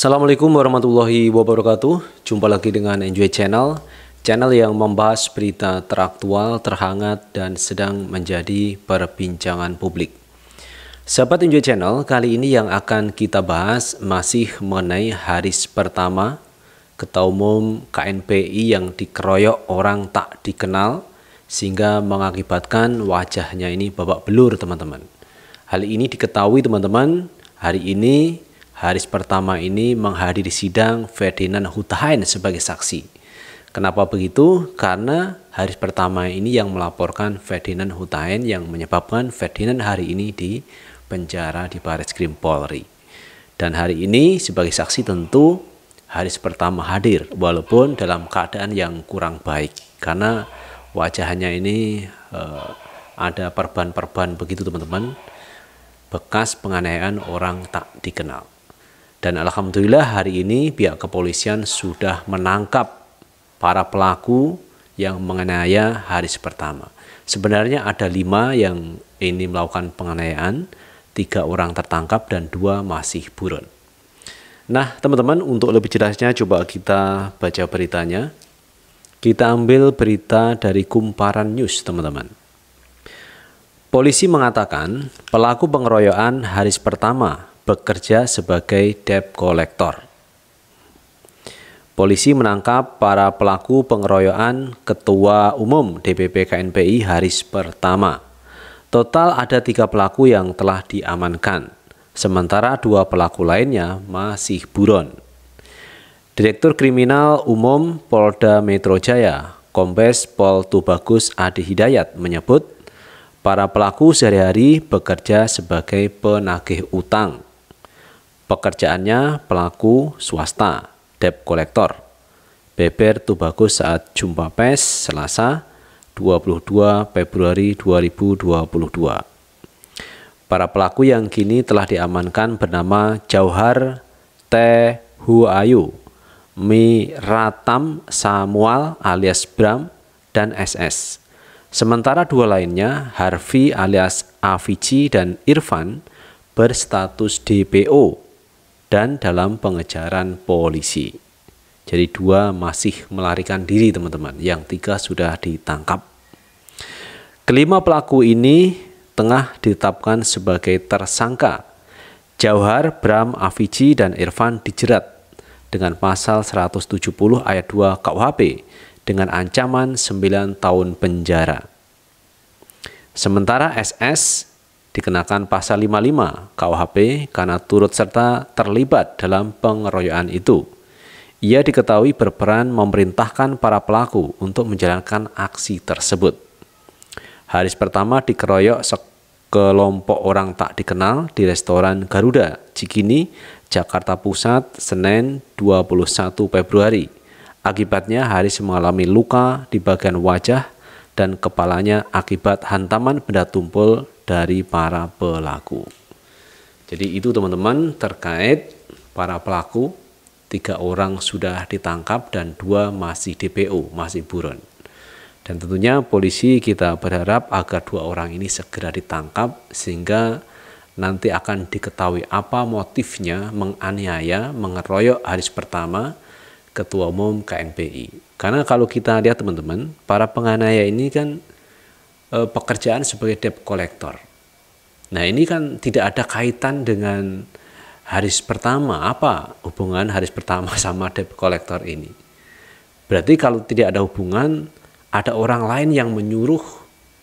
Assalamualaikum warahmatullahi wabarakatuh. Jumpa lagi dengan Enjoy Channel, channel yang membahas berita teraktual, terhangat, dan sedang menjadi perbincangan publik. Sahabat Enjoy Channel, kali ini yang akan kita bahas masih mengenai hari pertama, Ketua Umum KNPI yang dikeroyok orang tak dikenal sehingga mengakibatkan wajahnya ini babak belur teman-teman. Hal ini diketahui teman-teman hari ini Haris pertama ini menghadiri sidang Ferdinand Hutahain sebagai saksi. Kenapa begitu? Karena Haris pertama ini yang melaporkan Ferdinand Hutahain yang menyebabkan Ferdinand hari ini di penjara di Baris Krim Polri. Dan hari ini sebagai saksi tentu Haris pertama hadir walaupun dalam keadaan yang kurang baik karena wajahnya ini eh, ada perban-perban begitu teman-teman bekas penganiayaan orang tak dikenal. Dan alhamdulillah hari ini pihak kepolisian sudah menangkap para pelaku yang menganiaya hari pertama. Sebenarnya ada lima yang ini melakukan penganiayaan, tiga orang tertangkap dan dua masih buron. Nah teman-teman untuk lebih jelasnya coba kita baca beritanya. Kita ambil berita dari Kumparan News teman-teman. Polisi mengatakan pelaku pengeroyokan hari pertama bekerja sebagai debt collector. Polisi menangkap para pelaku pengeroyokan Ketua Umum DPP KNPI Haris Pertama. Total ada tiga pelaku yang telah diamankan, sementara dua pelaku lainnya masih buron. Direktur Kriminal Umum Polda Metro Jaya, Kombes Pol Tubagus Adi Hidayat menyebut, para pelaku sehari-hari bekerja sebagai penagih utang Pekerjaannya pelaku swasta, debt collector. Beber Tubagus saat jumpa pes Selasa 22 Februari 2022. Para pelaku yang kini telah diamankan bernama Jauhar T. Huayu, Mi Ratam Samuel alias Bram, dan SS. Sementara dua lainnya, Harvey alias Avici dan Irfan, berstatus DPO dan dalam pengejaran polisi. Jadi dua masih melarikan diri teman-teman, yang tiga sudah ditangkap. Kelima pelaku ini tengah ditetapkan sebagai tersangka. Jauhar, Bram, Avici dan Irfan dijerat dengan pasal 170 ayat 2 KUHP dengan ancaman 9 tahun penjara. Sementara SS dikenakan pasal 55 KUHP karena turut serta terlibat dalam pengeroyokan itu. Ia diketahui berperan memerintahkan para pelaku untuk menjalankan aksi tersebut. Haris pertama dikeroyok sekelompok orang tak dikenal di restoran Garuda, Cikini, Jakarta Pusat, Senin 21 Februari. Akibatnya Haris mengalami luka di bagian wajah dan kepalanya akibat hantaman benda tumpul dari para pelaku. Jadi itu teman-teman terkait para pelaku tiga orang sudah ditangkap dan dua masih DPO masih buron. Dan tentunya polisi kita berharap agar dua orang ini segera ditangkap sehingga nanti akan diketahui apa motifnya menganiaya, mengeroyok Haris pertama ketua umum KNPI. Karena kalau kita lihat teman-teman, para penganiaya ini kan Eh, pekerjaan sebagai debt collector. Nah ini kan tidak ada kaitan dengan Haris pertama. Apa hubungan Haris pertama sama debt collector ini? Berarti kalau tidak ada hubungan, ada orang lain yang menyuruh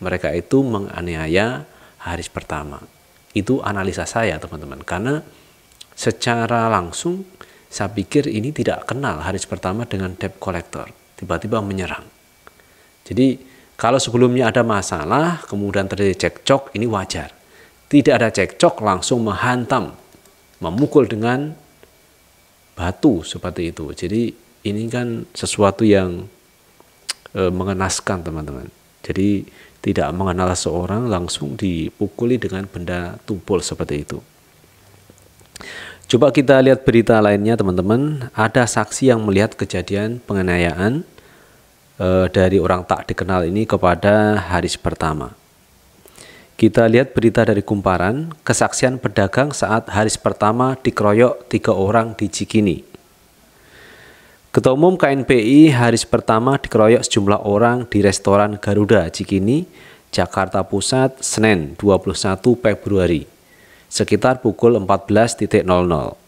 mereka itu menganiaya Haris pertama. Itu analisa saya teman-teman. Karena secara langsung saya pikir ini tidak kenal Haris pertama dengan debt collector. Tiba-tiba menyerang. Jadi kalau sebelumnya ada masalah, kemudian terjadi cekcok, ini wajar. Tidak ada cekcok langsung menghantam, memukul dengan batu seperti itu. Jadi ini kan sesuatu yang e, mengenaskan teman-teman. Jadi tidak mengenal seorang langsung dipukuli dengan benda tumpul seperti itu. Coba kita lihat berita lainnya teman-teman. Ada saksi yang melihat kejadian penganiayaan e, dari orang tak dikenal ini kepada Haris pertama. Kita lihat berita dari Kumparan, kesaksian pedagang saat Haris pertama dikeroyok tiga orang di Cikini. Ketua Umum KNPI Haris pertama dikeroyok sejumlah orang di restoran Garuda Cikini, Jakarta Pusat, Senin 21 Februari, sekitar pukul 14.00.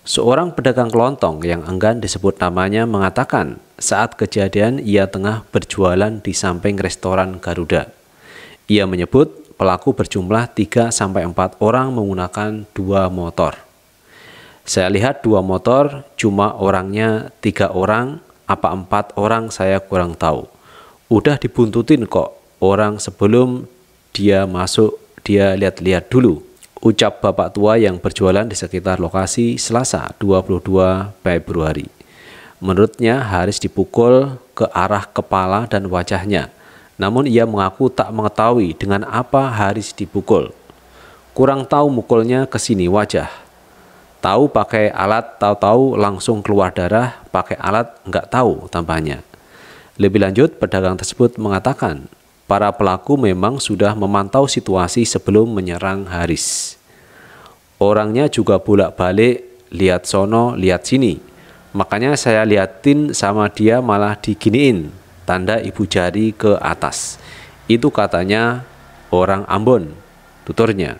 Seorang pedagang kelontong yang enggan disebut namanya mengatakan saat kejadian ia tengah berjualan di samping restoran Garuda. Ia menyebut pelaku berjumlah 3-4 orang menggunakan dua motor. Saya lihat dua motor, cuma orangnya tiga orang, apa empat orang saya kurang tahu. Udah dibuntutin kok, orang sebelum dia masuk dia lihat-lihat dulu ucap bapak tua yang berjualan di sekitar lokasi Selasa 22 Februari. Menurutnya Haris dipukul ke arah kepala dan wajahnya, namun ia mengaku tak mengetahui dengan apa Haris dipukul. Kurang tahu mukulnya ke sini wajah. Tahu pakai alat, tahu-tahu langsung keluar darah, pakai alat enggak tahu tambahnya. Lebih lanjut, pedagang tersebut mengatakan para pelaku memang sudah memantau situasi sebelum menyerang Haris. Orangnya juga bolak-balik lihat sono, lihat sini. Makanya saya liatin sama dia malah diginiin, tanda ibu jari ke atas. Itu katanya orang Ambon, tuturnya.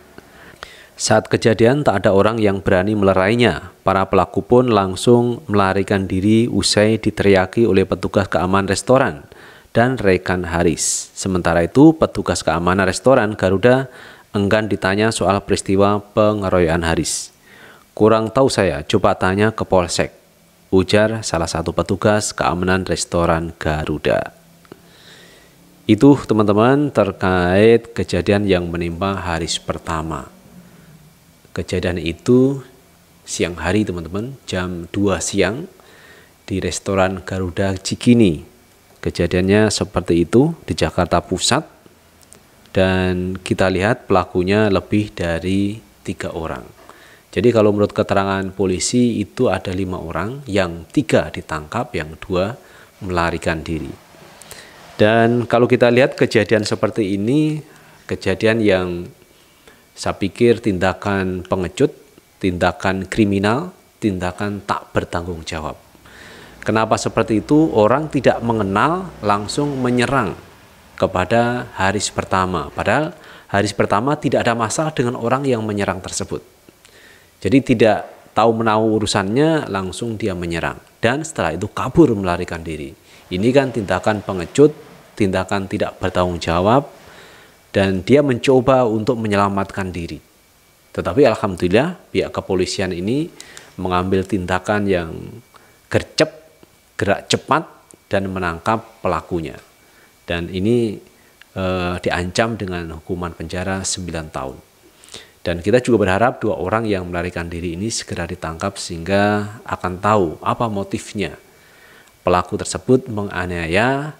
Saat kejadian tak ada orang yang berani melerainya. Para pelaku pun langsung melarikan diri usai diteriaki oleh petugas keamanan restoran dan Rekan Haris. Sementara itu, petugas keamanan restoran Garuda enggan ditanya soal peristiwa pengeroyokan Haris. Kurang tahu saya, coba tanya ke Polsek, ujar salah satu petugas keamanan restoran Garuda. Itu teman-teman terkait kejadian yang menimpa Haris pertama. Kejadian itu siang hari teman-teman, jam 2 siang di restoran Garuda Cikini, Kejadiannya seperti itu di Jakarta Pusat dan kita lihat pelakunya lebih dari tiga orang. Jadi kalau menurut keterangan polisi itu ada lima orang, yang tiga ditangkap, yang dua melarikan diri. Dan kalau kita lihat kejadian seperti ini, kejadian yang saya pikir tindakan pengecut, tindakan kriminal, tindakan tak bertanggung jawab. Kenapa seperti itu? Orang tidak mengenal langsung menyerang kepada hari pertama. Padahal hari pertama tidak ada masalah dengan orang yang menyerang tersebut. Jadi tidak tahu menahu urusannya langsung dia menyerang dan setelah itu kabur melarikan diri. Ini kan tindakan pengecut, tindakan tidak bertanggung jawab dan dia mencoba untuk menyelamatkan diri. Tetapi alhamdulillah pihak kepolisian ini mengambil tindakan yang gercep gerak cepat dan menangkap pelakunya. Dan ini eh, diancam dengan hukuman penjara 9 tahun. Dan kita juga berharap dua orang yang melarikan diri ini segera ditangkap sehingga akan tahu apa motifnya. Pelaku tersebut menganiaya,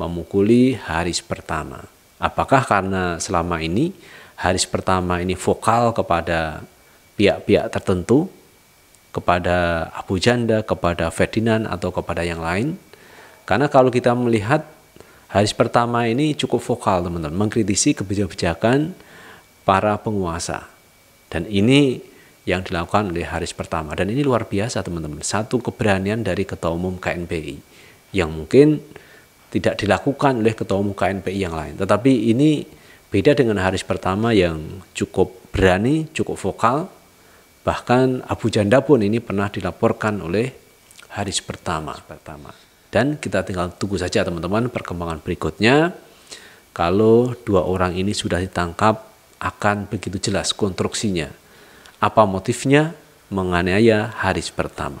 memukuli Haris pertama. Apakah karena selama ini Haris pertama ini vokal kepada pihak-pihak tertentu kepada Abu Janda, kepada Ferdinand atau kepada yang lain. Karena kalau kita melihat Haris pertama ini cukup vokal teman-teman mengkritisi kebijakan para penguasa. Dan ini yang dilakukan oleh Haris pertama dan ini luar biasa teman-teman. Satu keberanian dari ketua umum KNPI yang mungkin tidak dilakukan oleh ketua umum KNPI yang lain. Tetapi ini beda dengan Haris pertama yang cukup berani, cukup vokal Bahkan Abu Janda pun ini pernah dilaporkan oleh Haris pertama. pertama. Dan kita tinggal tunggu saja teman-teman perkembangan berikutnya. Kalau dua orang ini sudah ditangkap akan begitu jelas konstruksinya. Apa motifnya? Menganiaya Haris pertama.